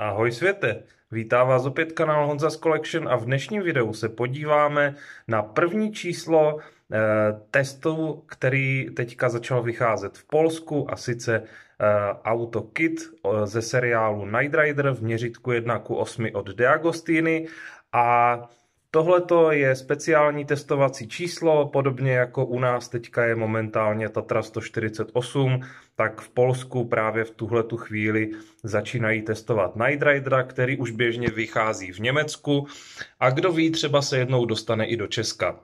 Ahoj světe, vítá vás opět kanál Honza's Collection a v dnešním videu se podíváme na první číslo eh, testů, který teďka začal vycházet v Polsku a sice eh, Auto Kit ze seriálu Night Rider v měřitku 1 k 8 od Diagostiny a Tohle je speciální testovací číslo, podobně jako u nás teďka je momentálně Tatra 148, tak v Polsku právě v tuhle tu chvíli začínají testovat Night Ridera, který už běžně vychází v Německu a kdo ví, třeba se jednou dostane i do Česka.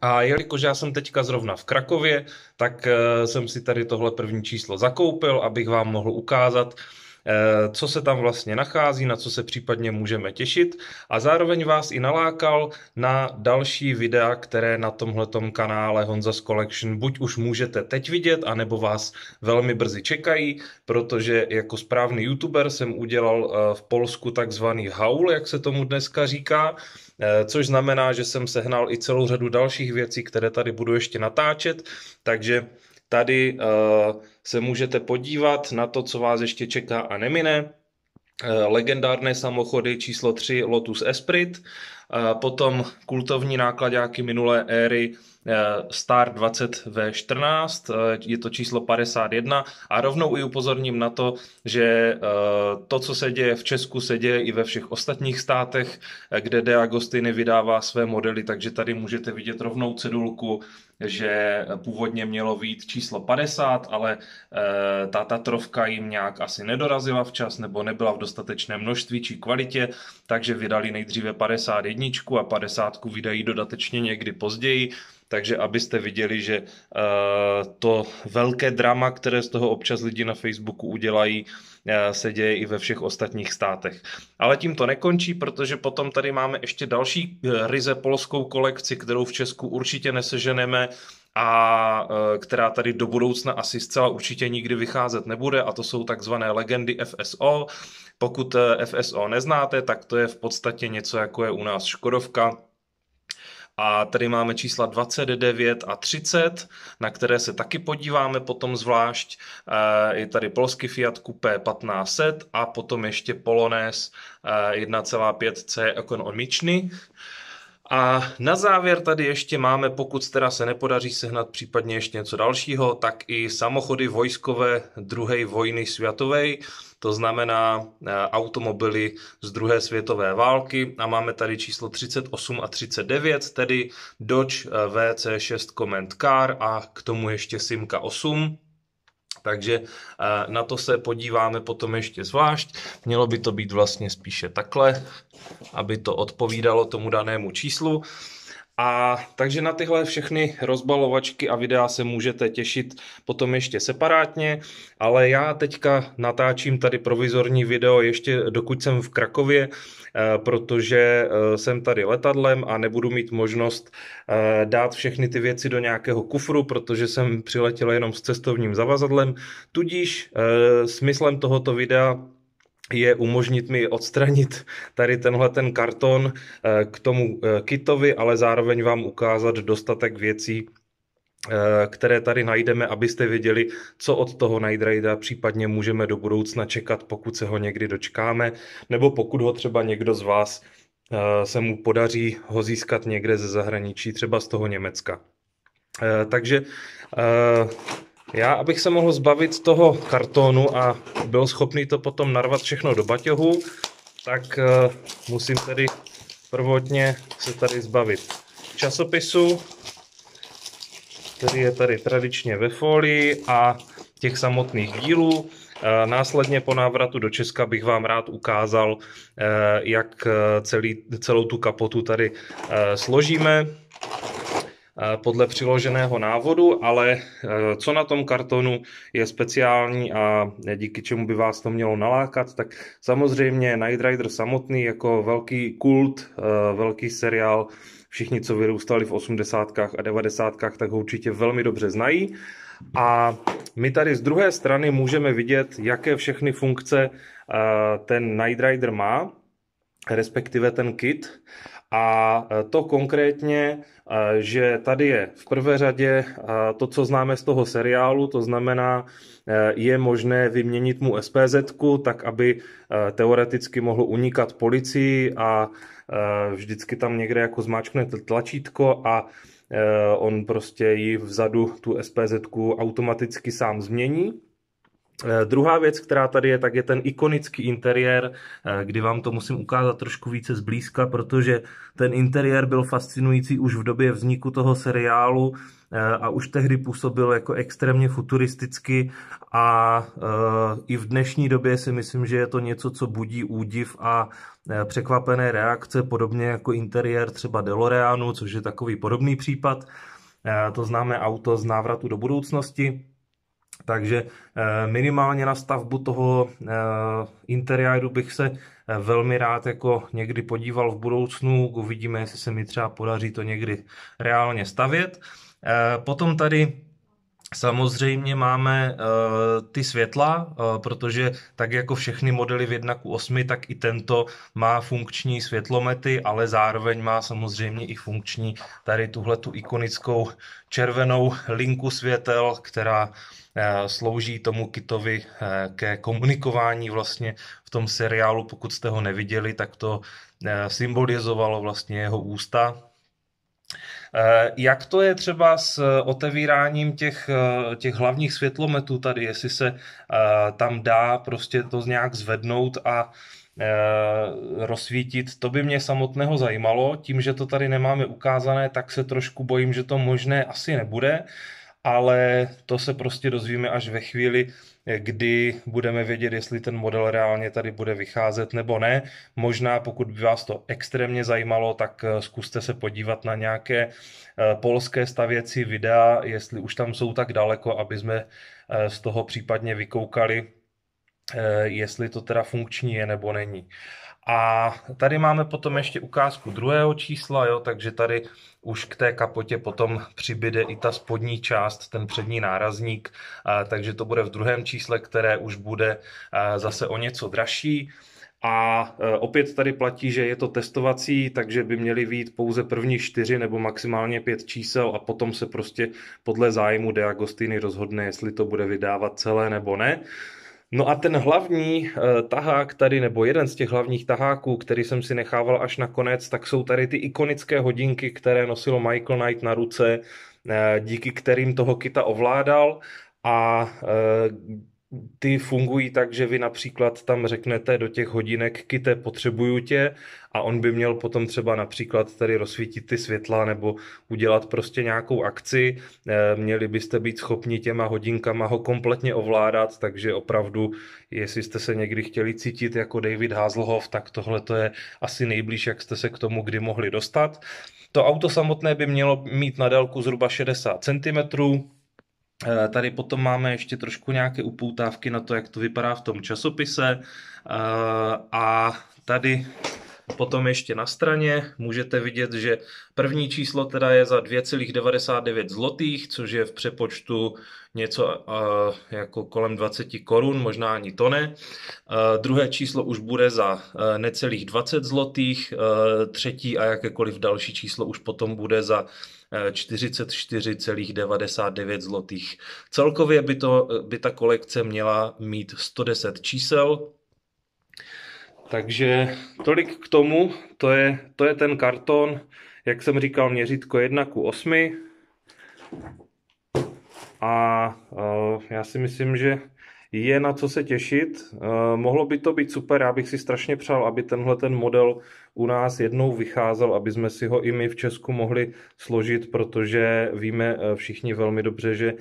A jelikož já jsem teďka zrovna v Krakově, tak eh, jsem si tady tohle první číslo zakoupil, abych vám mohl ukázat, Eh, co se tam vlastně nachází, na co se případně můžeme těšit a zároveň vás i nalákal na další videa, které na tomhletom kanále Honza's Collection buď už můžete teď vidět, anebo vás velmi brzy čekají, protože jako správný youtuber jsem udělal eh, v Polsku takzvaný haul, jak se tomu dneska říká, eh, což znamená, že jsem sehnal i celou řadu dalších věcí, které tady budu ještě natáčet, takže tady uh, se můžete podívat na to, co vás ještě čeká a nemine. Eh, legendárné samochody číslo 3 Lotus Esprit, eh, potom kultovní nákladáky minulé éry Eh, Star 20V14, eh, je to číslo 51 a rovnou i upozorním na to, že eh, to, co se děje v Česku, se děje i ve všech ostatních státech, kde De Agostini vydává své modely, takže tady můžete vidět rovnou cedulku, že původně mělo být číslo 50, ale ta Tatrovka jim nějak asi nedorazila včas nebo nebyla v dostatečné množství či kvalitě, takže vydali nejdříve 51 a 50 vydají dodatečně někdy později takže abyste viděli, že eh, to velké drama, které z toho občas lidi na Facebooku udělají, eh, se děje i ve všech ostatních státech. Ale tím to nekončí, protože potom tady máme ještě další eh, ryze polskou kolekci, kterou v Česku určitě neseženeme a která tady do budoucna asi zcela určitě nikdy vycházet nebude a to jsou takzvané legendy FSO. Pokud FSO neznáte, tak to je v podstatě něco jako je u nás Škodovka, a tady máme čísla 29 a 30, na které se taky podíváme potom zvlášť. Eh, je tady polský Fiat Coupé 1500 a potom ještě Polonés 1,5C Omičny. A na závěr tady ještě máme, pokud teda se nepodaří sehnat případně ještě něco dalšího, tak i samochody vojskové druhé vojny světové, to znamená eh, automobily z druhé světové války a máme tady číslo 38 a 39, tedy Dodge eh, VC6 Command Car a k tomu ještě Simka 8. Takže eh, na to se podíváme potom ještě zvlášť. Mělo by to být vlastně spíše takhle, aby to odpovídalo tomu danému číslu. A takže na tyhle všechny rozbalovačky a videa se můžete těšit potom ještě separátně, ale já teďka natáčím tady provizorní video ještě dokud jsem v Krakově, eh, protože eh, jsem tady letadlem a nebudu mít možnost eh, dát všechny ty věci do nějakého kufru, protože jsem přiletěl jenom s cestovním zavazadlem. Tudíž smyslem tohoto videa je umožnit mi odstranit tady tenhle ten karton eh, k tomu eh, kitovi, ale zároveň vám ukázat dostatek věcí, eh, které tady najdeme, abyste věděli, co od toho Nightrida případně můžeme do budoucna čekat, pokud se ho někdy dočkáme, nebo pokud ho třeba někdo z vás se mu podaří ho získat někde ze zahraničí, třeba z toho Německa. Takže já, abych se mohl zbavit toho kartonu a byl schopný to potom narvat všechno do baťohu, tak uh, musím tedy prvotně se tady zbavit časopisu, který je tady tradičně ve folii a těch samotných dílů. Eh, následně po návratu do Česka bych vám rád ukázal, eh, jak celý, celou tu kapotu tady složíme. Eh, podle přiloženého návodu, ale eh, co na tom kartonu je speciální a díky čemu by vás to mělo nalákat, tak samozřejmě Night Rider samotný jako velký kult, eh, velký seriál, všichni, co vyrůstali v 80. a 90. tak ho určitě velmi dobře znají. A my tady z druhé strany můžeme vidět, jaké všechny funkce ten Night Rider má, respektive ten kit. A e, to konkrétně, e, že tady je v prvé řadě e, to, co známe z toho seriálu, to znamená, je možné vyměnit mu SPZ, tak aby teoreticky mohl unikat policii a vždycky tam někde jako zmáčkne tlačítko a on prostě ji vzadu tu SPZ automaticky sám změní. Eh, druhá věc, která tady je, tak je ten ikonický interiér, eh, kdy vám to musím ukázat trošku více zblízka, protože ten interiér byl fascinující už v době vzniku toho seriálu eh, a už tehdy působil jako extrémně futuristicky a i v dnešní době si myslím, že je to něco, co budí údiv a překvapené reakce, podobně jako interiér třeba DeLoreanu, což je takový podobný případ. To známe auto z návratu do budoucnosti, takže eh, minimálně na stavbu toho eh, interiéru bych se eh, velmi rád jako někdy podíval v budoucnu. Uvidíme, jestli se mi třeba podaří to někdy reálně stavět. Potom tady Samozřejmě máme uh, ty světla, uh, protože tak jako všechny modely v 1 k 8, tak i tento má funkční světlomety, ale zároveň má samozřejmě i funkční tady tuhle tu ikonickou červenou linku světel, která uh, slouží tomu kitovi uh, ke komunikování vlastně v tom seriálu. Pokud jste ho neviděli, tak to uh, symbolizovalo vlastně jeho ústa Eh, jak to je třeba s eh, otevíráním těch, eh, těch hlavních světlometů tady, jestli se tam dá prostě to nějak zvednout a rozsvítit, to by mě samotného zajímalo. Tím, že to tady nemáme ukázané, tak se trošku bojím, že to možné asi nebude, ale to se prostě dozvíme až ve chvíli, kdy budeme vědět, jestli ten model reálně tady bude vycházet nebo ne. Možná pokud by vás to extrémně zajímalo, tak eh, zkuste se podívat na nějaké eh, polské stavěcí videa, jestli už tam jsou tak daleko, aby jsme eh, z toho případně vykoukali, jestli to teda funkční je nebo není. A tady máme potom ještě ukázku druhého čísla, jo, takže tady už k té kapotě potom přibyde i ta spodní část, ten přední nárazník, a, takže to bude v druhém čísle, které už bude a, zase o něco dražší. A e, opět tady platí, že je to testovací, takže by měly být pouze první čtyři nebo maximálně pět čísel a potom se prostě podle zájmu De rozhodne, jestli to bude vydávat celé nebo ne. No a ten hlavní eh, tahák tady, nebo jeden z těch hlavních taháků, který jsem si nechával až na konec, tak jsou tady ty ikonické hodinky, které nosilo Michael Knight na ruce, eh, díky kterým toho kita ovládal a eh, ty fungují tak, že vy například tam řeknete do těch hodinek, kyte, potřebuju tě a on by měl potom třeba například tady rozsvítit ty světla nebo udělat prostě nějakou akci. Eh, měli byste být schopni těma hodinkama ho kompletně ovládat, takže opravdu, jestli jste se někdy chtěli cítit jako David Hazlhoff, tak tohle to je asi nejblíž, jak jste se k tomu kdy mohli dostat. To auto samotné by mělo mít na délku zhruba 60 cm, Eh, tady potom máme ještě trošku nějaké upoutávky na to, jak to vypadá v tom časopise eh, a tady Potom ještě na straně můžete vidět, že první číslo teda je za 2,99 zlotých, což je v přepočtu něco eh, jako kolem 20 korun, možná ani to ne. druhé číslo už bude za necelých 20 zlotých, třetí a jakékoliv další číslo už potom bude za 44,99 zlotých. Celkově by, to, by ta kolekce měla mít 110 čísel, takže tolik k tomu, to je, to je ten karton, jak jsem říkal, měřítko 1 k 8. A já si myslím, že je na co se těšit. Eh, mohlo by to být super, já bych si strašně přál, aby tenhle ten model u nás jednou vycházel, aby jsme si ho i my v Česku mohli složit, protože víme eh, všichni velmi dobře, že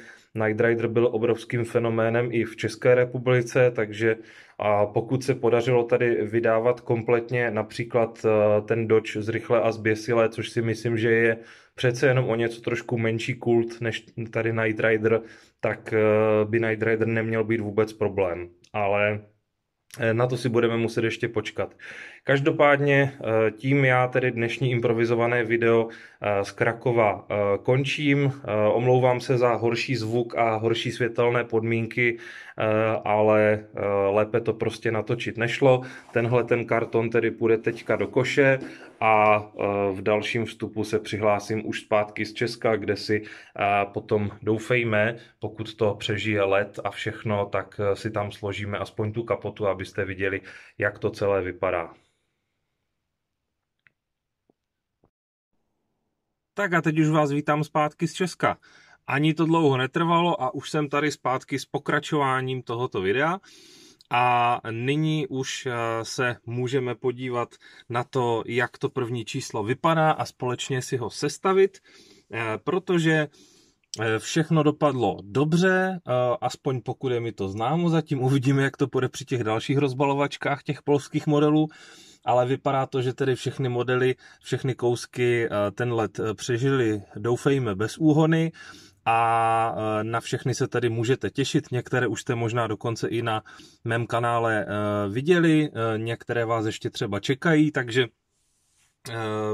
Night Rider byl obrovským fenoménem i v České republice, takže a pokud se podařilo tady vydávat kompletně například eh, ten Dodge zrychle a zběsilé, což si myslím, že je přece jenom o něco trošku menší kult než tady Night Rider, tak eh, by Night Rider neměl být vůbec problém. Ale eh, na to si budeme muset ještě počkat. Každopádně eh, tím já tedy dnešní improvizované video z Krakova končím. Omlouvám se za horší zvuk a horší světelné podmínky, ale lépe to prostě natočit nešlo. Tenhle ten karton tedy půjde teďka do koše a e, v dalším vstupu se přihlásím už zpátky z Česka, kde si e, potom doufejme, pokud to přežije let a všechno, tak e, si tam složíme aspoň tu kapotu, abyste viděli, jak to celé vypadá. Tak a teď už vás vítám zpátky z Česka. Ani to dlouho netrvalo a už jsem tady zpátky s pokračováním tohoto videa. A nyní už eh, se můžeme podívat na to, jak to první číslo vypadá a společně si ho sestavit, eh, protože eh, Všechno dopadlo dobře, aspoň pokud je mi to známo, zatím uvidíme, jak to půjde při těch dalších rozbalovačkách těch polských modelů, ale vypadá to, že tedy všechny modely, všechny kousky ten let přežili, doufejme, bez úhony a e, na všechny se tady můžete těšit. Některé už jste možná dokonce i na mém kanále e, viděli, e, některé vás ještě třeba čekají, takže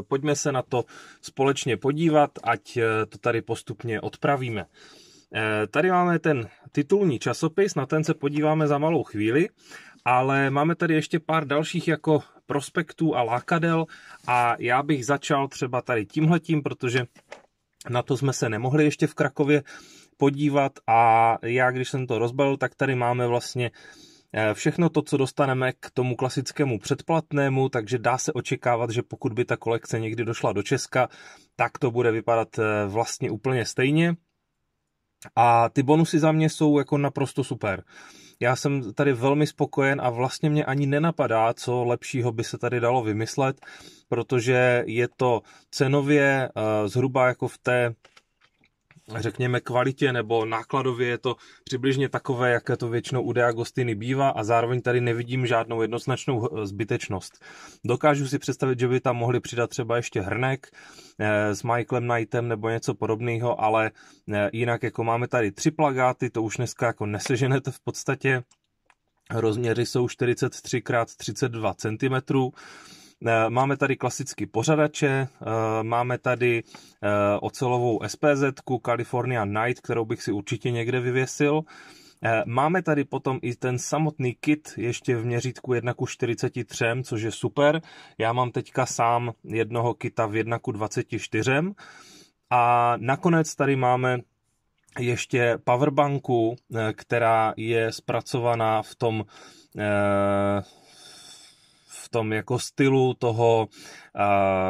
pojďme se na to společně podívat, ať to tady postupně odpravíme. Tady máme ten titulní časopis, na ten se podíváme za malou chvíli, ale máme tady ještě pár dalších jako prospektů a lákadel a já bych začal třeba tady tímhletím, protože na to jsme se nemohli ještě v Krakově podívat a já, když jsem to rozbalil, tak tady máme vlastně eh, všechno to, co dostaneme k tomu klasickému předplatnému, takže dá se očekávat, že pokud by ta kolekce někdy došla do Česka, tak to bude vypadat eh, vlastně úplně stejně. A ty bonusy za mě jsou jako naprosto super. Uh, já jsem tady velmi spokojen a vlastně mě ani nenapadá, co lepšího by se tady dalo vymyslet, protože je to cenově eh, zhruba jako v té Mhm. řekněme, kvalitě nebo nákladově je to přibližně takové, jaké to většinou u Diagostiny bývá a zároveň tady nevidím žádnou jednoznačnou eh, zbytečnost. Dokážu si představit, že by tam mohli přidat třeba ještě hrnek eh, s Michaelem Knightem nebo něco podobného, ale eh, jinak jako máme tady tři plagáty, to už dneska jako neseženete v podstatě, rozměry jsou 43 x 32 cm, Eh, máme tady klasicky pořadače, eh, máme tady eh, ocelovou SPZ, California Night, kterou bych si určitě někde vyvěsil. Máme tady potom i ten samotný kit ještě v měřítku 1 k 43, což je super. Já mám teďka sám jednoho kita v 1 k 24. A nakonec tady máme ještě powerbanku, která je zpracovaná v tom v tom jako stylu toho uh,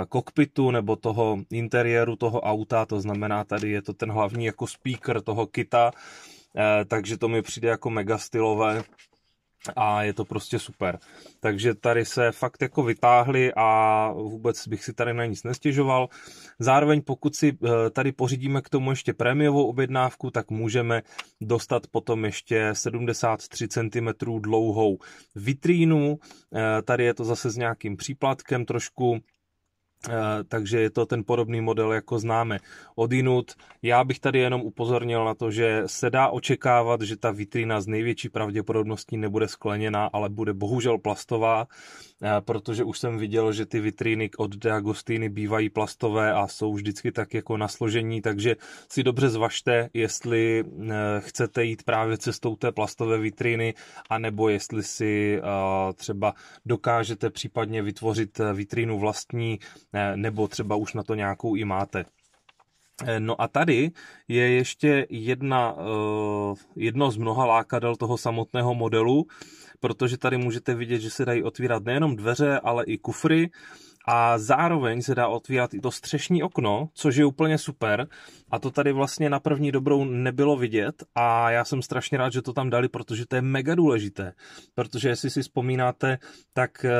kokpitu nebo toho interiéru toho auta, to znamená tady je to ten hlavní jako speaker toho kita, uh, takže to mi přijde jako mega stylové a je to prostě super. Takže tady se fakt jako vytáhli a vůbec bych si tady na nic nestěžoval. Zároveň pokud si eh, tady pořídíme k tomu ještě prémiovou objednávku, tak můžeme dostat potom ještě 73 cm dlouhou vitrínu. Eh, tady je to zase s nějakým příplatkem trošku Eh, takže je to ten podobný model, jako známe od Inut. Já bych tady jenom upozornil na to, že se dá očekávat, že ta vitrina z největší pravděpodobností nebude skleněná, ale bude bohužel plastová, eh, protože už jsem viděl, že ty vitríny od D'Agostini bývají plastové a jsou vždycky tak jako na složení, takže si dobře zvažte, jestli eh, chcete jít právě cestou té plastové vitríny, anebo jestli si třeba dokážete případně vytvořit vitrínu vlastní, Eh, nebo třeba už na to nějakou i máte. Eh, no a tady je ještě jedna, eh, jedno z mnoha lákadel toho samotného modelu, protože tady můžete vidět, že se dají otvírat nejenom dveře, ale i kufry a zároveň se dá otvírat i to střešní okno, což je úplně super a to tady vlastně na první dobrou nebylo vidět a já jsem strašně rád, že to tam dali, protože to je mega důležité, protože jestli si vzpomínáte, tak eh,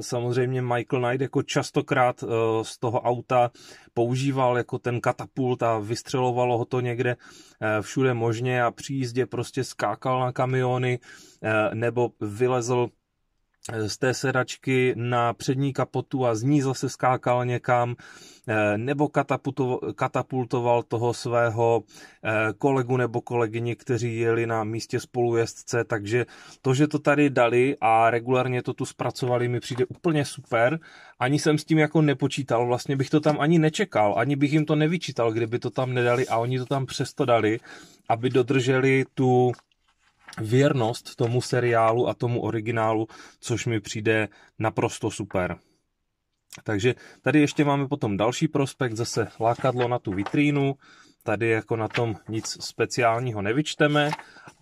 samozřejmě Michael Knight jako častokrát eh, z toho auta používal jako ten katapult a vystřelovalo ho to někde eh, všude možně a při jízdě prostě skákal na kamiony nebo vylezl z té sedačky na přední kapotu a z ní zase skákal někam, eh, nebo katapultoval toho svého eh, kolegu nebo kolegyni, kteří jeli na místě spolujezdce, takže to, že to tady dali a regulárně to tu zpracovali, mi přijde úplně super. Ani jsem s tím jako nepočítal, vlastně bych to tam ani nečekal, ani bych jim to nevyčítal, kdyby to tam nedali a oni to tam přesto dali, aby dodrželi tu věrnost tomu seriálu a tomu originálu, což mi přijde naprosto super. Takže tady ještě máme potom další prospekt, zase lákadlo na tu vitrínu, tady jako na tom nic speciálního nevyčteme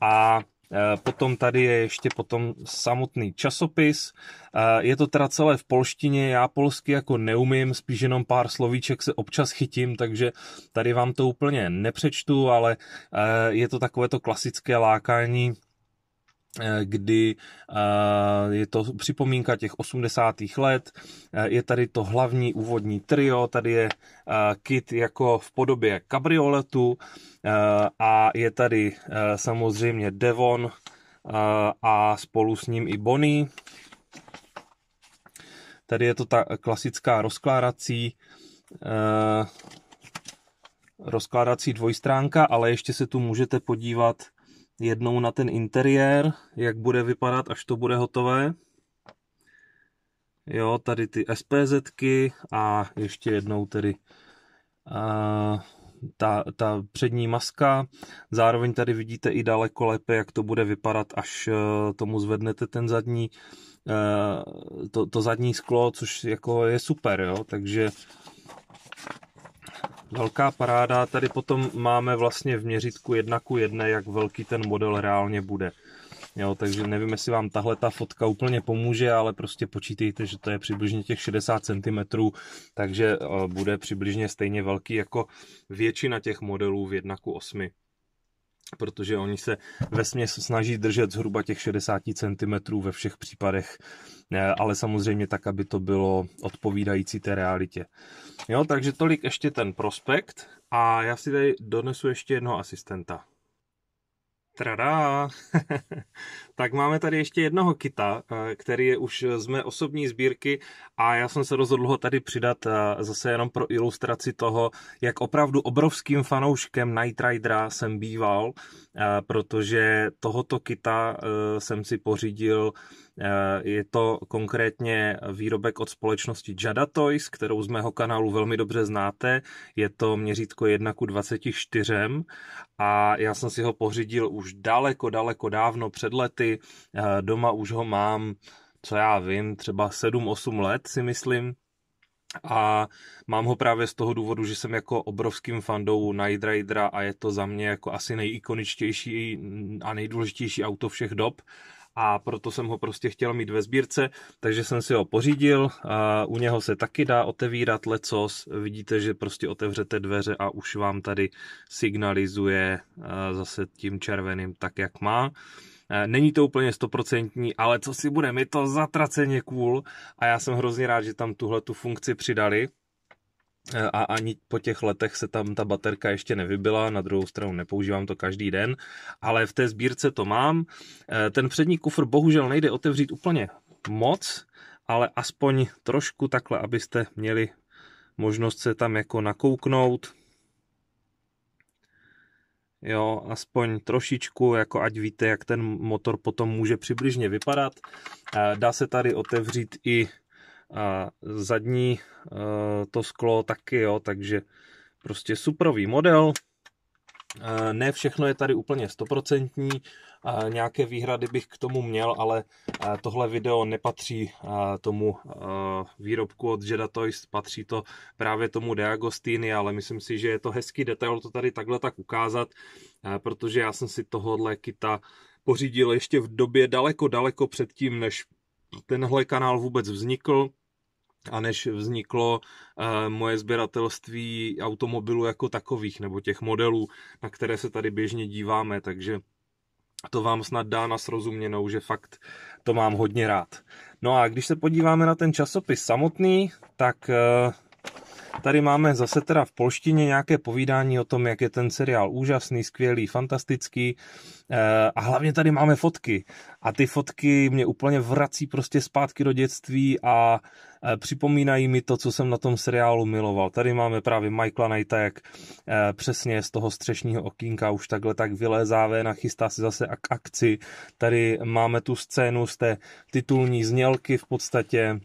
a Eh, potom tady je ještě potom samotný časopis. Eh, je to teda celé v polštině, já polsky jako neumím, spíš jenom pár slovíček se občas chytím, takže tady vám to úplně nepřečtu, ale eh, je to takové to klasické lákání Eh, kdy eh, je to připomínka těch 80. let, eh, je tady to hlavní úvodní trio, tady je Kit jako v podobě kabrioletu a je tady samozřejmě Devon a spolu s ním i Bonnie. Tady je to ta klasická rozkládací rozkládací dvojstránka, ale ještě se tu můžete podívat jednou na ten interiér, jak bude vypadat, až to bude hotové. Jo, tady ty spz a ještě jednou tedy uh, ta, ta přední maska. Zároveň tady vidíte i daleko lépe, jak to bude vypadat, až e, tomu zvednete ten zadní, e, to, to zadní sklo, což jako je super, jo? takže Velká paráda, tady potom máme vlastně v měřitku jedna ku jedné, jak velký ten model reálně bude. Jo, takže nevím, jestli vám tahle ta fotka úplně pomůže, ale prostě počítejte, že to je přibližně těch 60 cm, takže eh, bude přibližně stejně velký jako většina těch modelů v 1 ku 8 protože oni se ve směs snaží držet zhruba těch 60 cm ve všech případech, eh, ale samozřejmě tak, aby to bylo odpovídající té realitě. Jo, takže tolik ještě ten prospekt a já si tady donesu ještě jednoho asistenta. Tradá! tak máme tady ještě jednoho kita, eh, který je už z mé osobní sbírky a já jsem se rozhodl ho tady přidat eh, zase jenom pro ilustraci toho, jak opravdu obrovským fanouškem Night Ridera jsem býval, eh, protože tohoto kita jsem si pořídil Eh, je to konkrétně výrobek od společnosti Jada Toys, kterou z mého kanálu velmi dobře znáte. Je to měřítko 1 k 24 a já jsem si ho pořídil už daleko, daleko dávno před lety. Eh, doma už ho mám, co já vím, třeba 7-8 let si myslím. A mám ho právě z toho důvodu, že jsem jako obrovským fandou Night Ridera a je to za mě jako asi nejikoničtější a nejdůležitější auto všech dob a proto jsem ho prostě chtěl mít ve sbírce, takže jsem si ho pořídil. A u něho se taky dá otevírat lecos. Vidíte, že prostě otevřete dveře a už vám tady signalizuje zase tím červeným tak, jak má. Není to úplně stoprocentní, ale co si budeme, je to zatraceně cool a já jsem hrozně rád, že tam tuhle tu funkci přidali. Eh, a ani po těch letech se tam ta baterka ještě nevybila, na druhou stranu nepoužívám to každý den, ale v té sbírce to mám. Eh, ten přední kufr bohužel nejde otevřít úplně moc, ale aspoň trošku takhle, abyste měli možnost se tam jako nakouknout. Jo, aspoň trošičku, jako ať víte, jak ten motor potom může přibližně vypadat. Eh, dá se tady otevřít i a zadní eh, to sklo taky, jo, takže prostě superový model. Eh, ne všechno je tady úplně stoprocentní, nějaké výhrady bych k tomu měl, ale eh, tohle video nepatří tomu výrobku od Jedi Toys, patří to právě tomu Agostini, ale myslím si, že je to hezký detail to tady takhle tak ukázat, protože já jsem si tohohle kita pořídil ještě v době daleko, daleko předtím, než tenhle kanál vůbec vznikl a než vzniklo eh, moje sběratelství automobilů jako takových, nebo těch modelů, na které se tady běžně díváme, takže to vám snad dá na srozuměnou, že fakt to mám hodně rád. No a když se podíváme na ten časopis samotný, tak eh, Tady máme zase teda v polštině nějaké povídání o tom, jak je ten seriál úžasný, skvělý, fantastický eh, a hlavně tady máme fotky a ty fotky mě úplně vrací prostě zpátky do dětství a eh, připomínají mi to, co jsem na tom seriálu miloval. Tady máme právě Michaela Knighta, jak eh, přesně z toho střešního okýnka už takhle tak vylézá ven a chystá se zase k akci. Tady máme tu scénu z té titulní znělky v podstatě,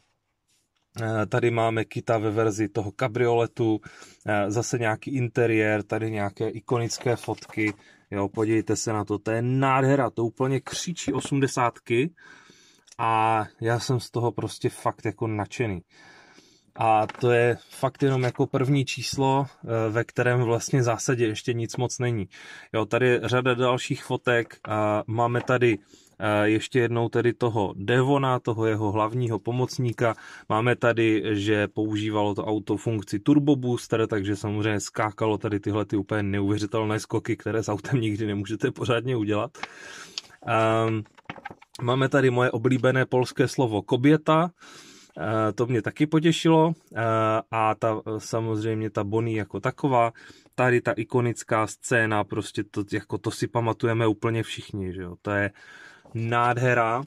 Eh, tady máme kita ve verzi toho kabrioletu, eh, zase nějaký interiér, tady nějaké ikonické fotky. Jo, podívejte se na to, to je nádhera, to úplně křičí osmdesátky a já jsem z toho prostě fakt jako nadšený. A to je fakt jenom jako první číslo, eh, ve kterém vlastně v zásadě ještě nic moc není. Jo, tady je řada dalších fotek, máme tady ještě jednou tedy toho Devona, toho jeho hlavního pomocníka. Máme tady, že používalo to auto funkci Turbo Booster, takže samozřejmě skákalo tady tyhle ty úplně neuvěřitelné skoky, které s autem nikdy nemůžete pořádně udělat. Ehm, máme tady moje oblíbené polské slovo koběta, e, to mě taky potěšilo e, a ta, samozřejmě ta Bonnie jako taková, tady ta ikonická scéna, prostě to, jako to si pamatujeme úplně všichni, že jo? to je nádhera.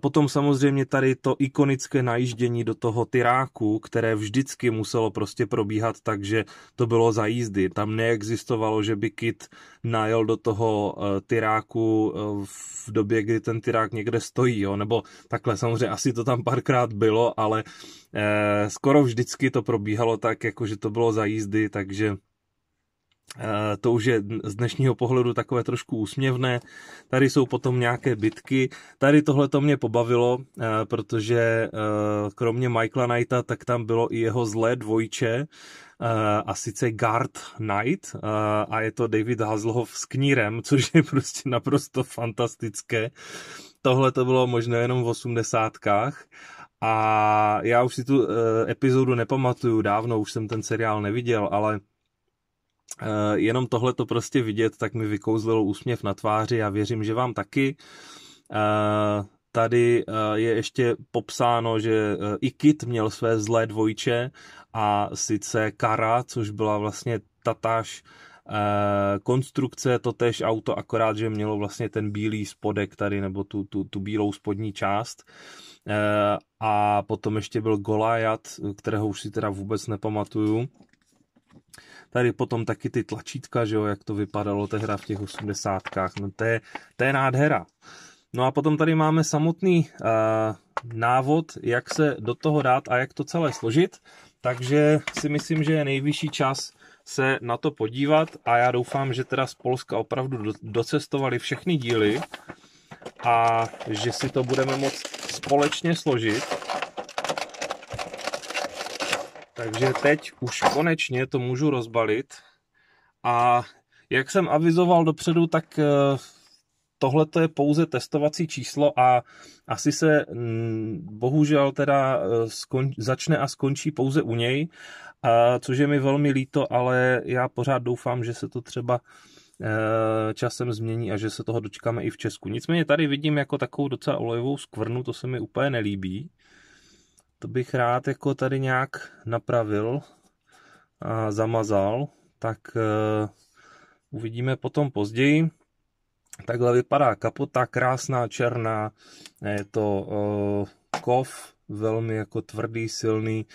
Potom samozřejmě tady to ikonické najíždění do toho tyráku, které vždycky muselo prostě probíhat takže to bylo za jízdy. Tam neexistovalo, že by Kit najel do toho eh, tyráku eh, v době, kdy ten tyrák někde stojí, jo? nebo takhle samozřejmě asi to tam párkrát bylo, ale eh, skoro vždycky to probíhalo tak, jako že to bylo za jízdy, takže Eh, to už je z dnešního pohledu takové trošku úsměvné. Tady jsou potom nějaké bitky. Tady tohle to mě pobavilo, eh, protože eh, kromě Michaela Knighta, tak tam bylo i jeho zlé dvojče, a sice Guard Knight a je to David Hazlhoff s knírem, což je prostě naprosto fantastické. Tohle to bylo možná jenom v osmdesátkách a já už si tu epizodu nepamatuju, dávno už jsem ten seriál neviděl, ale Eh, jenom tohle to prostě vidět, tak mi vykouzlilo úsměv na tváři a věřím, že vám taky. Eh, tady eh, je ještě popsáno, že i Kit měl své zlé dvojče a sice Kara, což byla vlastně tatáž konstrukce, to tež auto, akorát, že mělo vlastně ten bílý spodek tady, nebo tu, tu, tu bílou spodní část. A potom ještě byl Goliath, kterého už si teda vůbec nepamatuju. Tady potom taky ty tlačítka, že jo, jak to vypadalo hra v těch osmdesátkách, no to je, to je nádhera. No a potom tady máme samotný uh, návod, jak se do toho dát a jak to celé složit, takže si myslím, že je nejvyšší čas se na to podívat a já doufám, že teda z Polska opravdu docestovali všechny díly a že si to budeme moct společně složit takže teď už konečně to můžu rozbalit. A jak jsem avizoval dopředu, tak eh, tohle je pouze testovací číslo a asi se mm, bohužel teda eh, začne a skončí pouze u něj, a což je mi velmi líto, ale já pořád doufám, že se to třeba eh, časem změní a že se toho dočkáme i v Česku. Nicméně tady vidím jako takovou docela olejovou skvrnu, to se mi úplně nelíbí to bych rád jako tady nějak napravil a zamazal, tak eh, uvidíme potom později. Takhle vypadá kapota, krásná černá, je to uh, kov, velmi jako tvrdý, silný.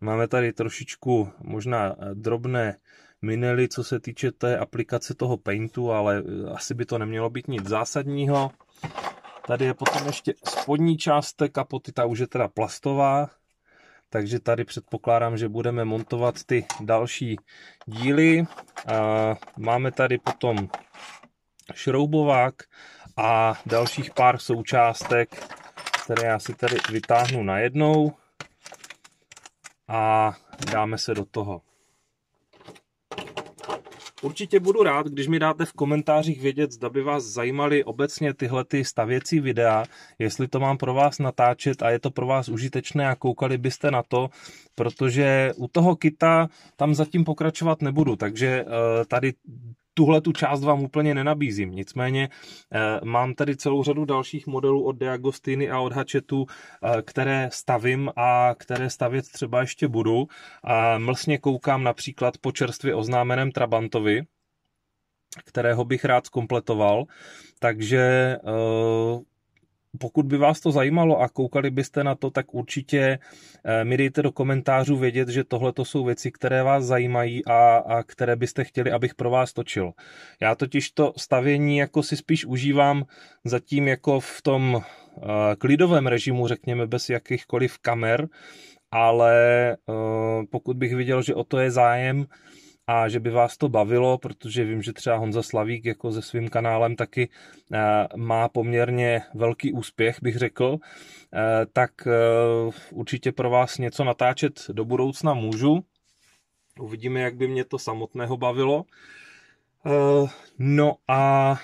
Máme tady trošičku možná eh, drobné minely, co se týče té aplikace toho paintu, ale asi by to nemělo být nic zásadního. Tady je potom ještě spodní část té kapoty, ta už je teda plastová, takže tady předpokládám, že budeme montovat ty další díly. Máme tady potom šroubovák a dalších pár součástek, které já si tady vytáhnu najednou a dáme se do toho. Určitě budu rád, když mi dáte v komentářích vědět, zda by vás zajímaly obecně tyhle ty stavěcí videa, jestli to mám pro vás natáčet a je to pro vás užitečné a koukali byste na to, protože u toho kita tam zatím pokračovat nebudu, takže eh, tady tuhle tu část vám úplně nenabízím. Nicméně eh, mám tady celou řadu dalších modelů od Diagostiny a od Hatchetu, eh, které stavím a které stavět třeba ještě budu. A mlsně koukám například po čerstvě oznámeném Trabantovi, kterého bych rád zkompletoval. Takže eh, pokud by vás to zajímalo a koukali byste na to, tak určitě eh, mi dejte do komentářů vědět, že tohle to jsou věci, které vás zajímají a, a které byste chtěli, abych pro vás točil. Já totiž to stavění jako si spíš užívám zatím jako v tom eh, klidovém režimu, řekněme, bez jakýchkoliv kamer, ale eh, pokud bych viděl, že o to je zájem, a že by vás to bavilo, protože vím, že třeba Honza Slavík jako se svým kanálem taky eh, má poměrně velký úspěch, bych řekl, eh, tak eh, určitě pro vás něco natáčet do budoucna můžu. Uvidíme, jak by mě to samotného bavilo. No a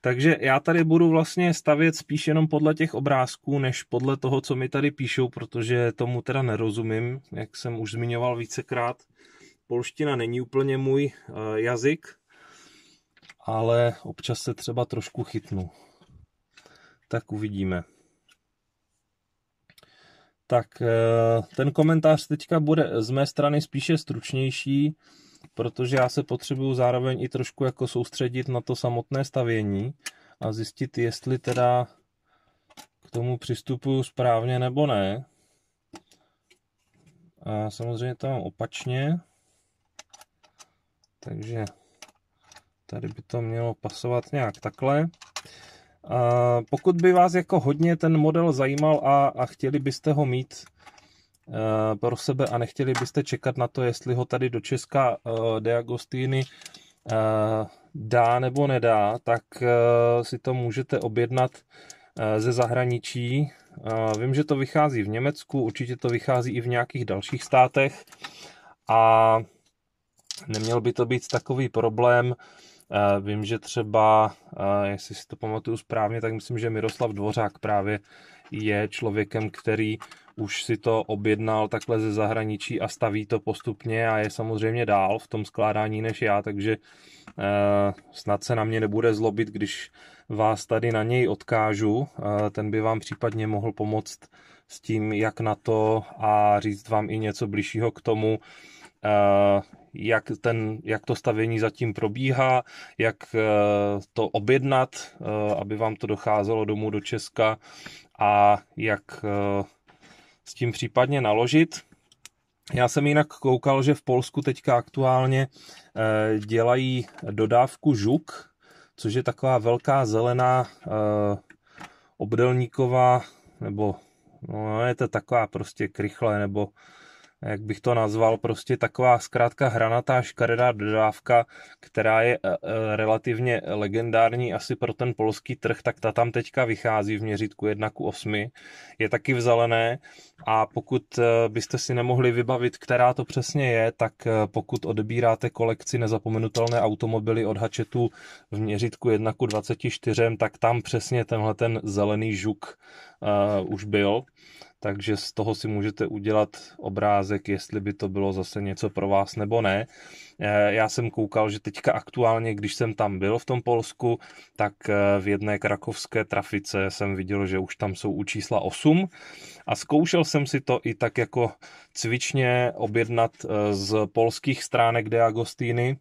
takže já tady budu vlastně stavět spíš jenom podle těch obrázků, než podle toho, co mi tady píšou, protože tomu teda nerozumím, jak jsem už zmiňoval vícekrát polština není úplně můj eh, jazyk, ale občas se třeba trošku chytnu. Tak uvidíme. Tak eh, ten komentář teďka bude z mé strany spíše stručnější, protože já se potřebuju zároveň i trošku jako soustředit na to samotné stavění a zjistit, jestli teda k tomu přistupuju správně nebo ne. A samozřejmě to mám opačně. Takže tady by to mělo pasovat nějak takhle. A pokud by vás jako hodně ten model zajímal a, a chtěli byste ho mít eh, pro sebe a nechtěli byste čekat na to, jestli ho tady do Česka eh, Diagostini eh, dá nebo nedá, tak si to můžete objednat ze zahraničí. Vím, že to vychází v Německu, určitě to vychází i v nějakých dalších státech a Neměl by to být takový problém. Eh, vím, že třeba, eh, jestli si to pamatuju správně, tak myslím, že Miroslav Dvořák právě je člověkem, který už si to objednal takhle ze zahraničí a staví to postupně a je samozřejmě dál v tom skládání než já, takže eh, snad se na mě nebude zlobit, když vás tady na něj odkážu. Ten by vám případně mohl pomoct s tím, jak na to a říct vám i něco bližšího k tomu, Eh, jak, ten, jak to stavění zatím probíhá, jak eh, to objednat, eh, aby vám to docházelo domů do Česka a jak s tím případně naložit. Já jsem jinak koukal, že v Polsku teďka aktuálně dělají dodávku žuk, což je taková velká zelená obdelníková, nebo no, je to taková prostě krychle, nebo jak bych to nazval, prostě taková zkrátka hranatá škaredá dodávka, která je e, e, relativně legendární asi pro ten polský trh, tak ta tam teďka vychází v měřítku 1 k 8. Je taky v zelené a pokud e, byste si nemohli vybavit, která to přesně je, tak pokud odebíráte kolekci nezapomenutelné automobily od hačetu v měřítku 1 k 24, tak tam přesně tenhle ten zelený žuk uh, už byl takže z toho si můžete udělat obrázek, jestli by to bylo zase něco pro vás nebo ne. Eh, já jsem koukal, že teďka aktuálně, když jsem tam byl v tom Polsku, tak eh, v jedné krakovské trafice jsem viděl, že už tam jsou u čísla 8 a zkoušel jsem si to i tak jako cvičně objednat eh, z polských stránek De Agostiny,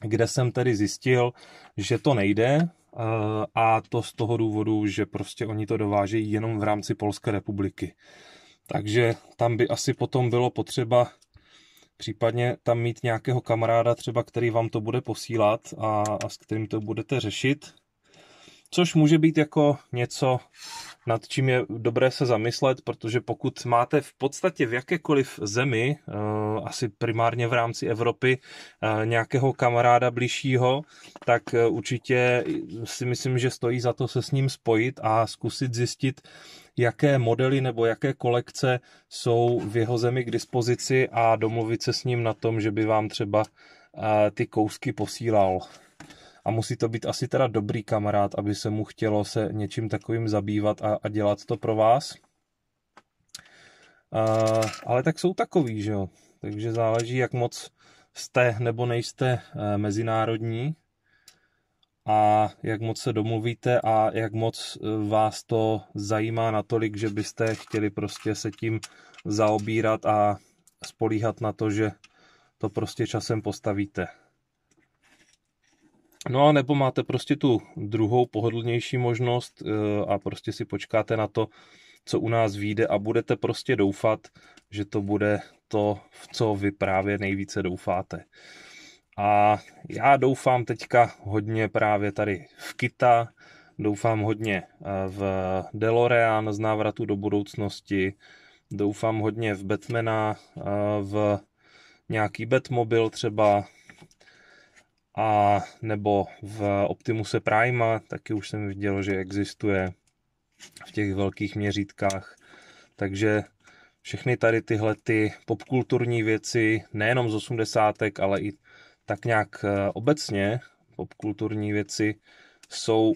kde jsem tedy zjistil, že to nejde, Eh, a to z toho důvodu, že prostě oni to dovážejí jenom v rámci Polské republiky. Takže tam by asi potom bylo potřeba případně tam mít nějakého kamaráda třeba, který vám to bude posílat a, a s kterým to budete řešit což může být jako něco, nad čím je dobré se zamyslet, protože pokud máte v podstatě v jakékoliv zemi, eh, asi primárně v rámci Evropy, eh, nějakého kamaráda bližšího, tak eh, určitě si myslím, že stojí za to se s ním spojit a zkusit zjistit, jaké modely nebo jaké kolekce jsou v jeho zemi k dispozici a domluvit se s ním na tom, že by vám třeba ty kousky posílal a musí to být asi teda dobrý kamarád, aby se mu chtělo se něčím takovým zabývat a, a dělat to pro vás. A, ale tak jsou takový, že jo. Takže záleží, jak moc jste nebo nejste e, mezinárodní a jak moc se domluvíte a jak moc e, vás to zajímá natolik, že byste chtěli prostě se tím zaobírat a spolíhat na to, že to prostě časem postavíte. No a nebo máte prostě tu druhou pohodlnější možnost eh, a prostě si počkáte na to, co u nás vyjde a budete prostě doufat, že to bude to, v co vy právě nejvíce doufáte. A já doufám teďka hodně právě tady v Kita, doufám hodně eh, v DeLorean z návratu do budoucnosti, doufám hodně v Batmana, eh, v nějaký Batmobil třeba, a nebo v Optimuse Prima taky už jsem viděl, že existuje v těch velkých měřítkách. Takže všechny tady tyhle ty popkulturní věci, nejenom z osmdesátek, ale i tak nějak eh, obecně popkulturní věci jsou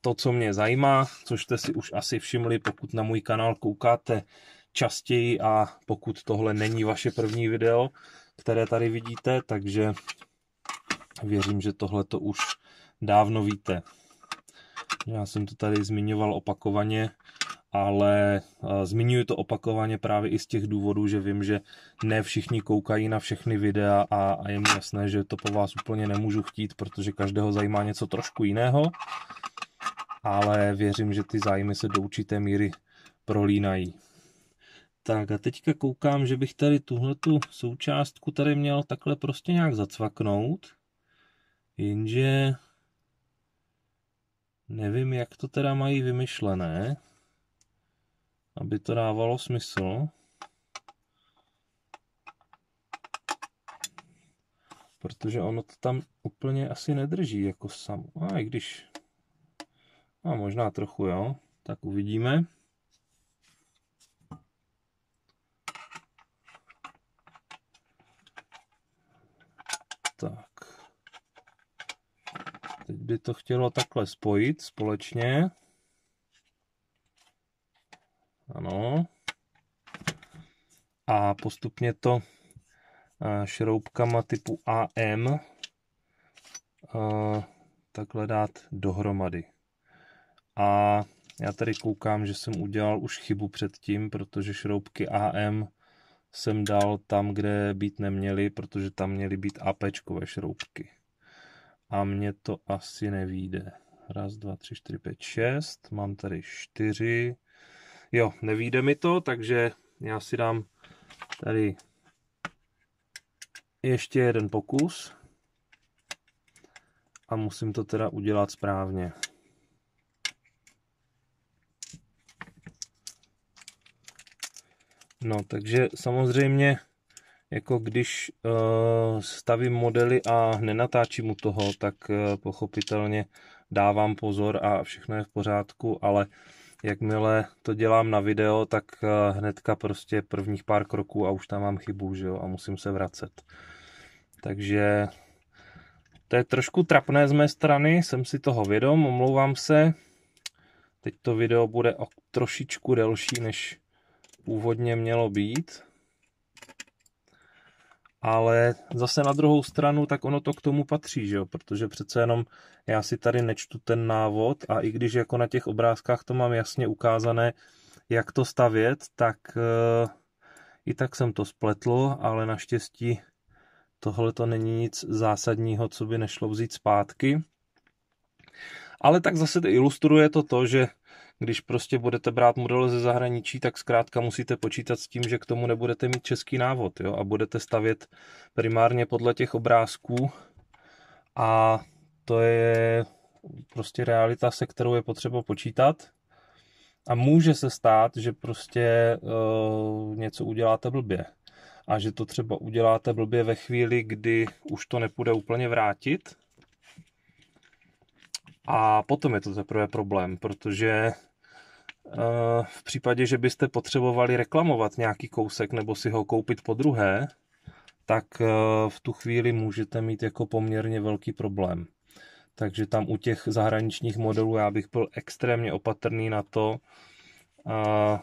to, co mě zajímá, což jste si už asi všimli, pokud na můj kanál koukáte častěji a pokud tohle není vaše první video, které tady vidíte, takže Věřím, že tohle to už dávno víte. Já jsem to tady zmiňoval opakovaně, ale eh, zmiňuji to opakovaně právě i z těch důvodů, že vím, že ne všichni koukají na všechny videa a, je mi jasné, že to po vás úplně nemůžu chtít, protože každého zajímá něco trošku jiného, ale věřím, že ty zájmy se do určité míry prolínají. Tak a teďka koukám, že bych tady tuhletu součástku tady měl takhle prostě nějak zacvaknout. Jenže nevím, jak to teda mají vymyšlené, aby to dávalo smysl. Protože ono to tam úplně asi nedrží jako samo. A i když... A možná trochu, jo. Tak uvidíme. Teď by to chtělo takhle spojit společně. Ano. A postupně to eh, šroubkama typu AM eh, takhle dát dohromady. A já tady koukám, že jsem udělal už chybu předtím, protože šroubky AM jsem dal tam, kde být neměly, protože tam měly být APčkové šroubky. A mně to asi nevíde. Raz, dva, tři, čtyři, pět, šest. Mám tady čtyři. Jo, nevíde mi to, takže já si dám tady ještě jeden pokus. A musím to teda udělat správně. No, takže samozřejmě jako když uh, stavím modely a nenatáčím u toho, tak uh, pochopitelně dávám pozor a všechno je v pořádku, ale jakmile to dělám na video, tak uh, hnedka prostě prvních pár kroků a už tam mám chybu, že jo, a musím se vracet. Takže to je trošku trapné z mé strany, jsem si toho vědom, omlouvám se. Teď to video bude o trošičku delší, než původně mělo být ale zase na druhou stranu, tak ono to k tomu patří, že jo? protože přece jenom já si tady nečtu ten návod a i když jako na těch obrázkách to mám jasně ukázané, jak to stavět, tak eh, i tak jsem to spletl, ale naštěstí tohle to není nic zásadního, co by nešlo vzít zpátky. Ale tak zase ilustruje to to, že když prostě budete brát model ze zahraničí, tak zkrátka musíte počítat s tím, že k tomu nebudete mít český návod jo? a budete stavět primárně podle těch obrázků a to je prostě realita, se kterou je potřeba počítat a může se stát, že prostě uh, něco uděláte blbě a že to třeba uděláte blbě ve chvíli, kdy už to nepůjde úplně vrátit, a potom je to teprve problém, protože eh, v případě, že byste potřebovali reklamovat nějaký kousek nebo si ho koupit po druhé, tak eh, v tu chvíli můžete mít jako poměrně velký problém. Takže tam u těch zahraničních modelů já bych byl extrémně opatrný na to, eh,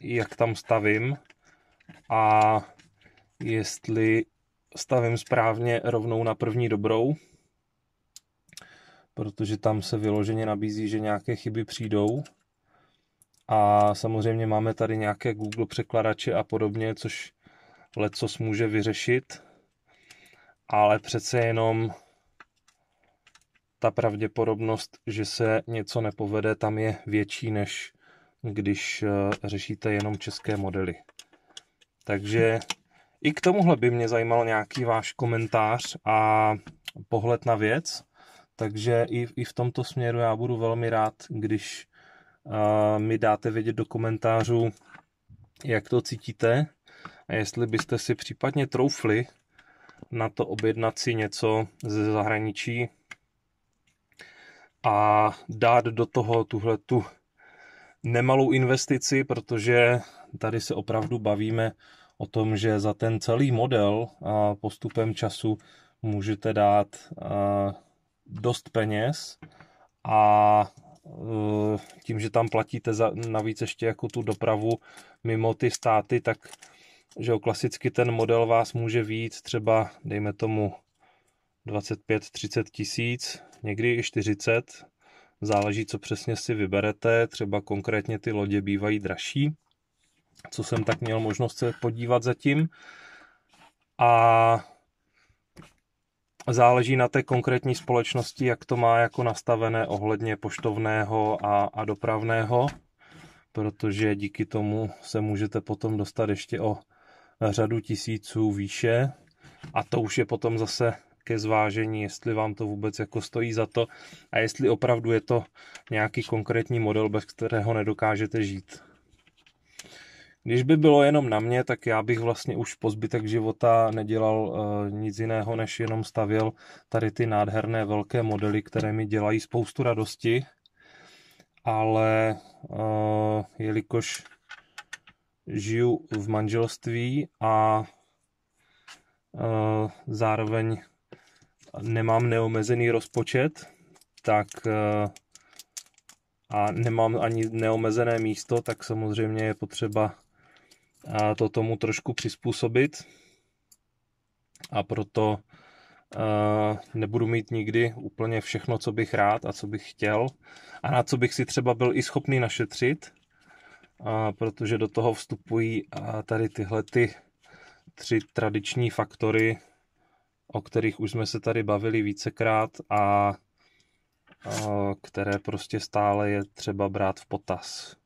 jak tam stavím a jestli stavím správně rovnou na první dobrou, protože tam se vyloženě nabízí, že nějaké chyby přijdou. A samozřejmě máme tady nějaké Google překladače a podobně, což lecos může vyřešit, ale přece jenom ta pravděpodobnost, že se něco nepovede, tam je větší, než když eh, řešíte jenom české modely. Takže i k tomuhle by mě zajímal nějaký váš komentář a pohled na věc. Takže i, i v tomto směru já budu velmi rád, když uh, mi dáte vědět do komentářů, jak to cítíte a jestli byste si případně troufli na to objednat si něco ze zahraničí a dát do toho tuhle tu nemalou investici, protože tady se opravdu bavíme o tom, že za ten celý model postupem času můžete dát dost peněz a eh, tím, že tam platíte za, navíc ještě jako tu dopravu mimo ty státy, tak že jo, klasicky ten model vás může víc třeba, dejme tomu 25-30 tisíc, někdy i 40, záleží, co přesně si vyberete, třeba konkrétně ty lodě bývají dražší, co jsem tak měl možnost se podívat zatím. A záleží na té konkrétní společnosti, jak to má jako nastavené ohledně poštovného a, a dopravného, protože díky tomu se můžete potom dostat ještě o řadu tisíců výše a to už je potom zase ke zvážení, jestli vám to vůbec jako stojí za to a jestli opravdu je to nějaký konkrétní model, bez kterého nedokážete žít. Když by bylo jenom na mě, tak já bych vlastně už po zbytek života nedělal eh, nic jiného, než jenom stavěl tady ty nádherné velké modely, které mi dělají spoustu radosti. Ale uh, jelikož žiju v manželství a uh, zároveň nemám neomezený rozpočet, tak a nemám ani neomezené místo, tak samozřejmě je potřeba a to tomu trošku přizpůsobit. A proto Uh, nebudu mít nikdy úplně všechno, co bych rád a co bych chtěl a na co bych si třeba byl i schopný našetřit, uh, protože do toho vstupují uh, tady tyhle ty tři tradiční faktory, o kterých už jsme se tady bavili vícekrát a které prostě stále je třeba brát v potaz.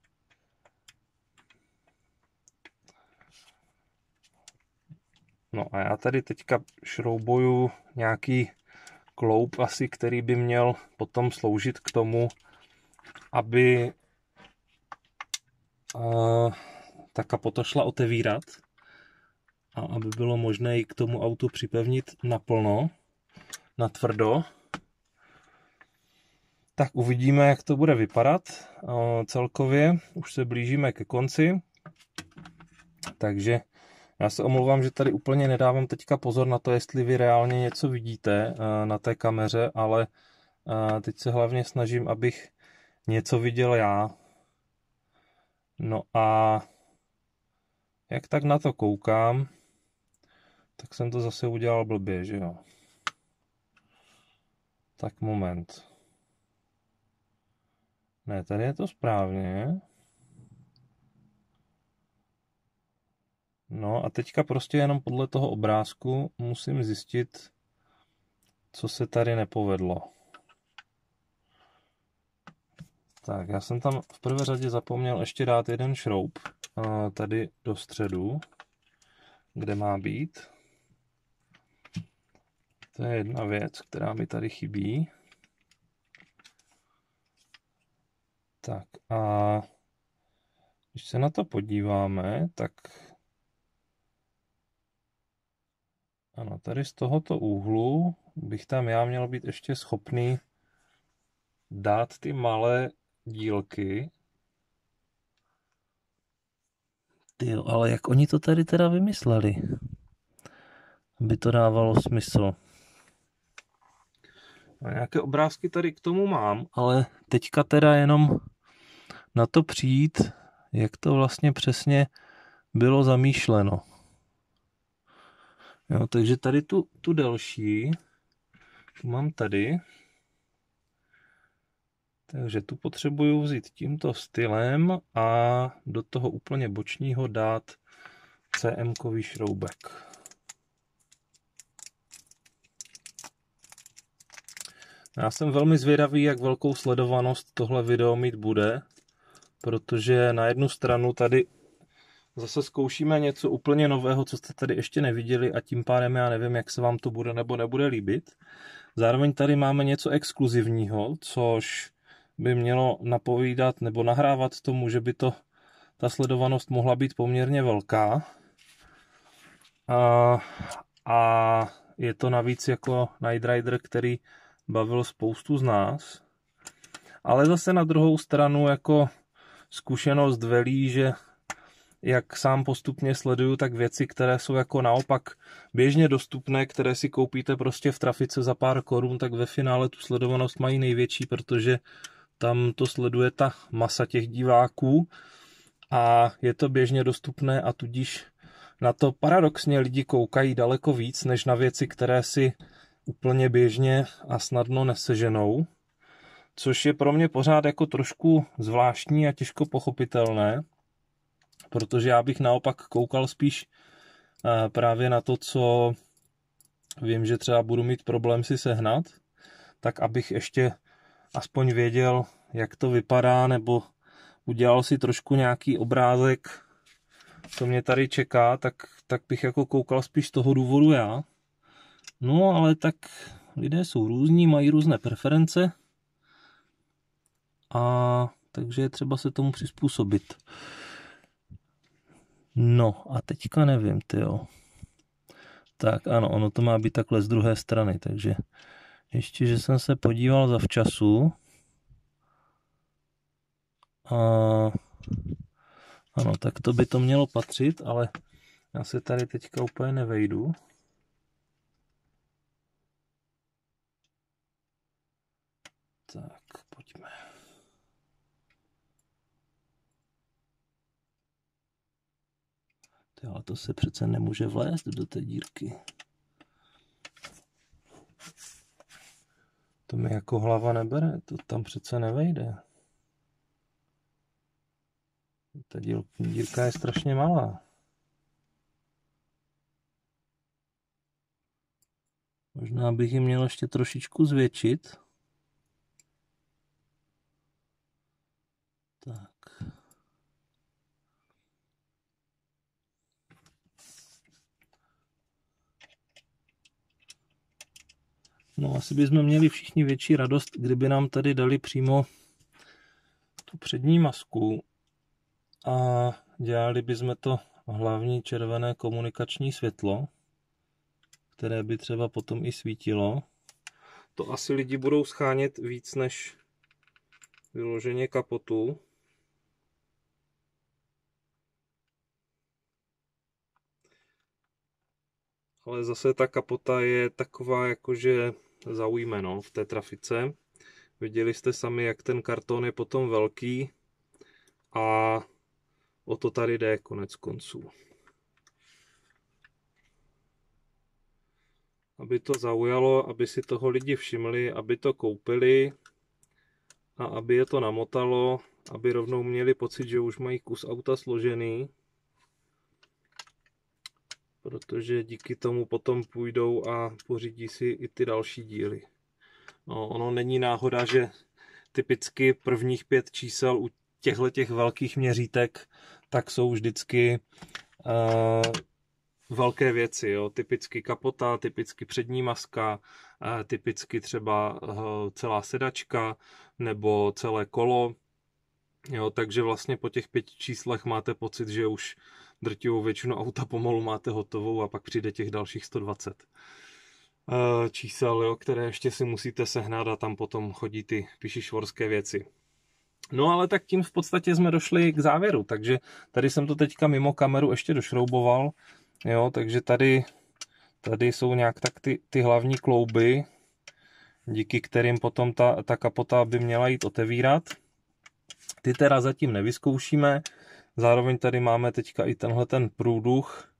No a já tady teďka šroubuju nějaký kloup asi, který by měl potom sloužit k tomu, aby eh, ta kapota šla otevírat a aby bylo možné ji k tomu autu připevnit naplno, na tvrdo. Tak uvidíme, jak to bude vypadat eh, celkově. Už se blížíme ke konci, takže já se omlouvám, že tady úplně nedávám teďka pozor na to, jestli vy reálně něco vidíte eh, na té kameře, ale eh, teď se hlavně snažím, abych něco viděl já. No a jak tak na to koukám, tak jsem to zase udělal blbě, že jo. Tak moment. Ne, tady je to správně. No a teďka prostě jenom podle toho obrázku musím zjistit, co se tady nepovedlo. Tak, já jsem tam v prvé řadě zapomněl ještě dát jeden šroub eh, tady do středu, kde má být. To je jedna věc, která mi tady chybí. Tak a když se na to podíváme, tak Ano, tady z tohoto úhlu bych tam já měl být ještě schopný dát ty malé dílky. Ty jo, ale jak oni to tady teda vymysleli? Aby to dávalo smysl. A no, nějaké obrázky tady k tomu mám, ale teďka teda jenom na to přijít, jak to vlastně přesně bylo zamýšleno. Jo, takže tady tu, tu další, tu mám tady. Takže tu potřebuju vzít tímto stylem a do toho úplně bočního dát CM-kový šroubek. Já jsem velmi zvědavý, jak velkou sledovanost tohle video mít bude, protože na jednu stranu tady zase zkoušíme něco úplně nového, co jste tady ještě neviděli a tím pádem já nevím, jak se vám to bude nebo nebude líbit. Zároveň tady máme něco exkluzivního, což by mělo napovídat nebo nahrávat tomu, že by to ta sledovanost mohla být poměrně velká. A, a je to navíc jako Night Rider, který bavil spoustu z nás. Ale zase na druhou stranu jako zkušenost velí, že jak sám postupně sleduju, tak věci, které jsou jako naopak běžně dostupné, které si koupíte prostě v trafice za pár korun, tak ve finále tu sledovanost mají největší, protože tam to sleduje ta masa těch diváků a je to běžně dostupné a tudíž na to paradoxně lidi koukají daleko víc, než na věci, které si úplně běžně a snadno neseženou, což je pro mě pořád jako trošku zvláštní a těžko pochopitelné, protože já bych naopak koukal spíš eh, právě na to, co vím, že třeba budu mít problém si sehnat, tak abych ještě aspoň věděl, jak to vypadá, nebo udělal si trošku nějaký obrázek, co mě tady čeká, tak, tak bych jako koukal spíš toho důvodu já. No, ale tak lidé jsou různí, mají různé preference a takže je třeba se tomu přizpůsobit. No a teďka nevím, ty jo. Tak ano, ono to má být takhle z druhé strany, takže ještě, že jsem se podíval za včasu. A... Ano, tak to by to mělo patřit, ale já se tady teďka úplně nevejdu. Tak, pojďme. Jo, to se přece nemůže vlézt do té dírky. To mi jako hlava nebere, to tam přece nevejde. Ta dírka je strašně malá. Možná bych ji měl ještě trošičku zvětšit. No, asi bychom měli všichni větší radost, kdyby nám tady dali přímo tu přední masku a dělali bychom to hlavní červené komunikační světlo, které by třeba potom i svítilo. To asi lidi budou schánět víc než vyloženě kapotu. Ale zase ta kapota je taková jakože zaujme no, v té trafice. Viděli jste sami, jak ten karton je potom velký a o to tady jde konec konců. Aby to zaujalo, aby si toho lidi všimli, aby to koupili a aby je to namotalo, aby rovnou měli pocit, že už mají kus auta složený protože díky tomu potom půjdou a pořídí si i ty další díly. No, ono není náhoda, že typicky prvních pět čísel u těchto těch velkých měřítek tak jsou vždycky uh, velké věci, jo. typicky kapota, typicky přední maska, uh, typicky třeba uh, celá sedačka nebo celé kolo, jo. takže vlastně po těch pěti číslech máte pocit, že už drtivou většinu auta pomalu máte hotovou a pak přijde těch dalších 120 eh, čísel, jo, které ještě si musíte sehnat a tam potom chodí ty pišišvorské věci. No ale tak tím v podstatě jsme došli k závěru, takže tady jsem to teďka mimo kameru ještě došrouboval, jo, takže tady, tady jsou nějak tak ty, ty hlavní klouby, díky kterým potom ta, ta kapota by měla jít otevírat. Ty teda zatím nevyzkoušíme, Zároveň tady máme teďka i tenhle ten průduch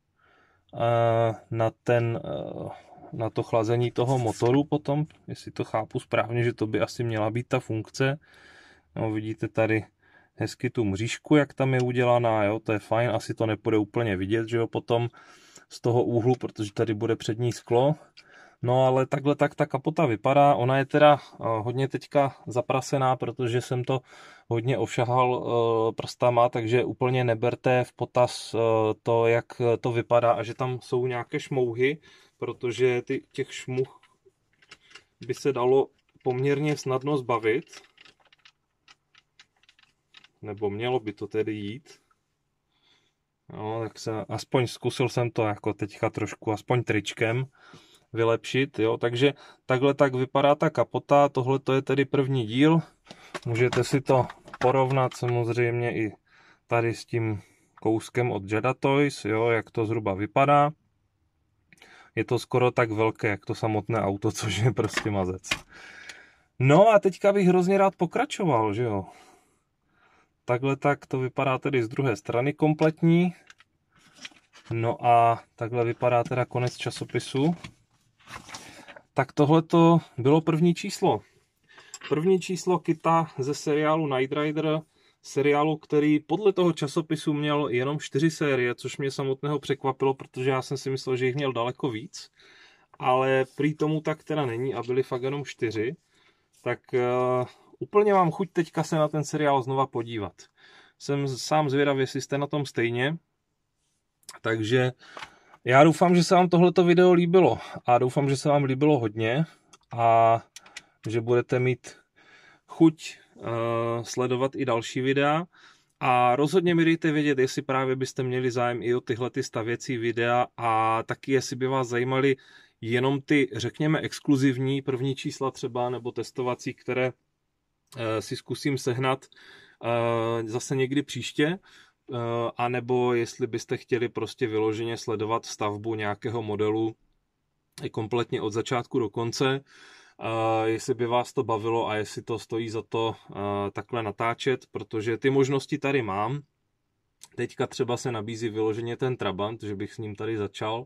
eh, na, ten, eh, na to chlazení toho motoru potom, jestli to chápu správně, že to by asi měla být ta funkce. No, vidíte tady hezky tu mřížku, jak tam je udělaná, jo, to je fajn, asi to nepůjde úplně vidět, že jo, potom z toho úhlu, protože tady bude přední sklo, No ale takhle tak ta kapota vypadá. Ona je teda eh, hodně teďka zaprasená, protože jsem to hodně ošahal eh, prstama, takže úplně neberte v potaz eh, to, jak to vypadá a že tam jsou nějaké šmouhy, protože ty, těch šmuch by se dalo poměrně snadno zbavit. Nebo mělo by to tedy jít. No, tak se, aspoň zkusil jsem to jako teďka trošku, aspoň tričkem vylepšit, jo, takže takhle tak vypadá ta kapota, tohle to je tedy první díl, můžete si to porovnat samozřejmě i tady s tím kouskem od Jada Toys, jo, jak to zhruba vypadá. Je to skoro tak velké, jak to samotné auto, což je prostě mazec. No a teďka bych hrozně rád pokračoval, že jo. Takhle tak to vypadá tedy z druhé strany kompletní. No a takhle vypadá teda konec časopisu. Tak tohle to bylo první číslo. První číslo kita ze seriálu Night Rider, seriálu, který podle toho časopisu měl jenom čtyři série, což mě samotného překvapilo, protože já jsem si myslel, že jich měl daleko víc, ale prý tomu tak teda není a byly fakt jenom čtyři. Tak uh, úplně mám chuť teďka se na ten seriál znova podívat. Jsem sám zvědav, jestli jste na tom stejně, takže já doufám, že se vám tohleto video líbilo a doufám, že se vám líbilo hodně a že budete mít chuť uh, sledovat i další videa. A rozhodně mi dejte vědět, jestli právě byste měli zájem i o tyhle ty stavěcí videa a taky jestli by vás zajímaly jenom ty, řekněme, exkluzivní první čísla třeba nebo testovací, které eh, si zkusím sehnat eh, zase někdy příště. Eh, anebo jestli byste chtěli prostě vyloženě sledovat stavbu nějakého modelu kompletně od začátku do konce, Uh, jestli by vás to bavilo a jestli to stojí za to uh, takhle natáčet, protože ty možnosti tady mám. Teďka třeba se nabízí vyloženě ten Trabant, že bych s ním tady začal,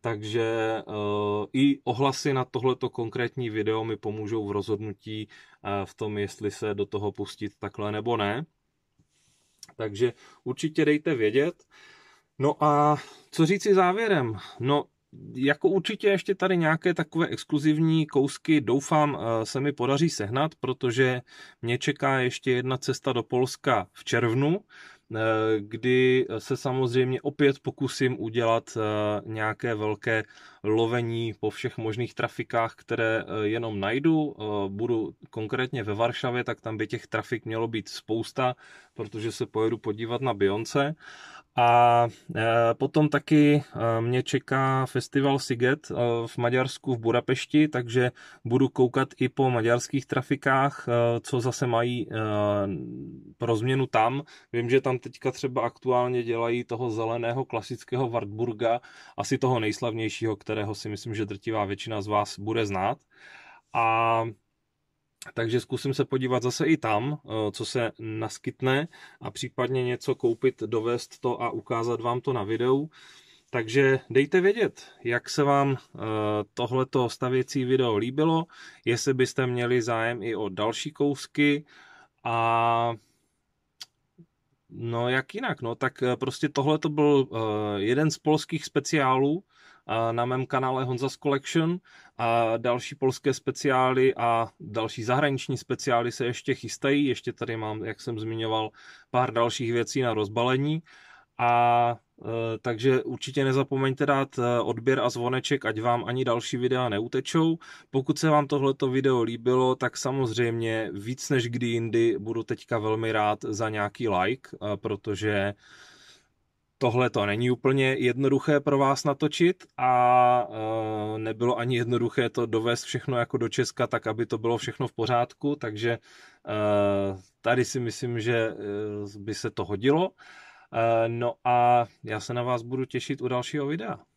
takže uh, i ohlasy na tohleto konkrétní video mi pomůžou v rozhodnutí v tom, jestli se do toho pustit takhle nebo ne. Takže určitě dejte vědět. No a co říci závěrem? No, jako určitě ještě tady nějaké takové exkluzivní kousky doufám eh, se mi podaří sehnat, protože mě čeká ještě jedna cesta do Polska v červnu, Eh, kdy se samozřejmě opět pokusím udělat eh, nějaké velké lovení po všech možných trafikách, které eh, jenom najdu. Budu konkrétně ve Varšavě, tak tam by těch trafik mělo být spousta, protože se pojedu podívat na Bionce a e, potom taky e, mě čeká festival Siget e, v Maďarsku v Budapešti, takže budu koukat i po maďarských trafikách, co zase mají pro změnu tam. Vím, že tam teďka třeba aktuálně dělají toho zeleného klasického Wartburga, asi toho nejslavnějšího, kterého si myslím, že drtivá většina z vás bude znát. A takže zkusím se podívat zase i tam, eh, co se naskytne a případně něco koupit, dovést to a ukázat vám to na videu. Takže dejte vědět, jak se vám eh, tohleto stavěcí video líbilo, jestli byste měli zájem i o další kousky a no jak jinak, no tak eh, prostě tohle to byl jeden z polských speciálů, na mém kanále Honza's Collection a další polské speciály a další zahraniční speciály se ještě chystají. Ještě tady mám, jak jsem zmiňoval, pár dalších věcí na rozbalení a e, takže určitě nezapomeňte dát e, odběr a zvoneček, ať vám ani další videa neutečou. Pokud se vám tohleto video líbilo, tak samozřejmě víc než kdy jindy budu teďka velmi rád za nějaký like, e, protože tohle to není úplně jednoduché pro vás natočit a e, nebylo ani jednoduché to dovést všechno jako do Česka, tak aby to bylo všechno v pořádku, takže e, tady si myslím, že e, by se to hodilo. E, no a já se na vás budu těšit u dalšího videa.